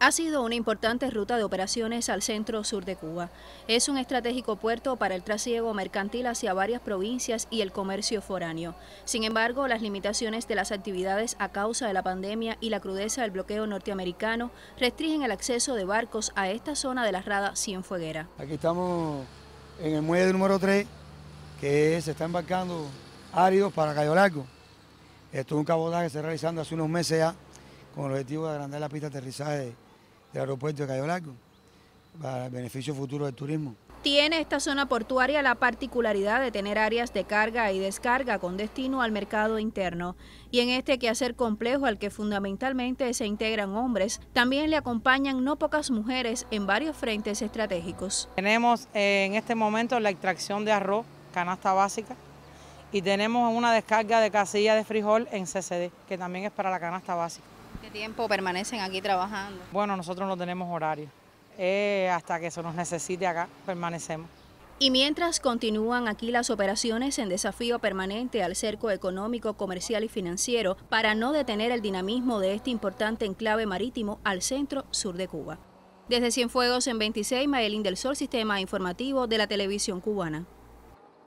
ha sido una importante ruta de operaciones al centro-sur de Cuba. Es un estratégico puerto para el trasiego mercantil hacia varias provincias y el comercio foráneo. Sin embargo, las limitaciones de las actividades a causa de la pandemia y la crudeza del bloqueo norteamericano restringen el acceso de barcos a esta zona de la Rada Cienfueguera. Aquí estamos en el muelle número 3, que se está embarcando áridos para Cayo Largo. Esto es un cabotaje que se está realizando hace unos meses ya con el objetivo de agrandar la pista de aterrizaje del aeropuerto de Cayo Largo para el beneficio futuro del turismo. Tiene esta zona portuaria la particularidad de tener áreas de carga y descarga con destino al mercado interno. Y en este quehacer complejo al que fundamentalmente se integran hombres, también le acompañan no pocas mujeres en varios frentes estratégicos. Tenemos eh, en este momento la extracción de arroz, canasta básica, y tenemos una descarga de casilla de frijol en CCD, que también es para la canasta básica. ¿Qué tiempo permanecen aquí trabajando? Bueno, nosotros no tenemos horario. hasta que eso nos necesite acá, permanecemos. Y mientras continúan aquí las operaciones en desafío permanente al cerco económico, comercial y financiero para no detener el dinamismo de este importante enclave marítimo al centro-sur de Cuba. Desde Cienfuegos en 26, Mayelín del Sol, Sistema Informativo de la Televisión Cubana.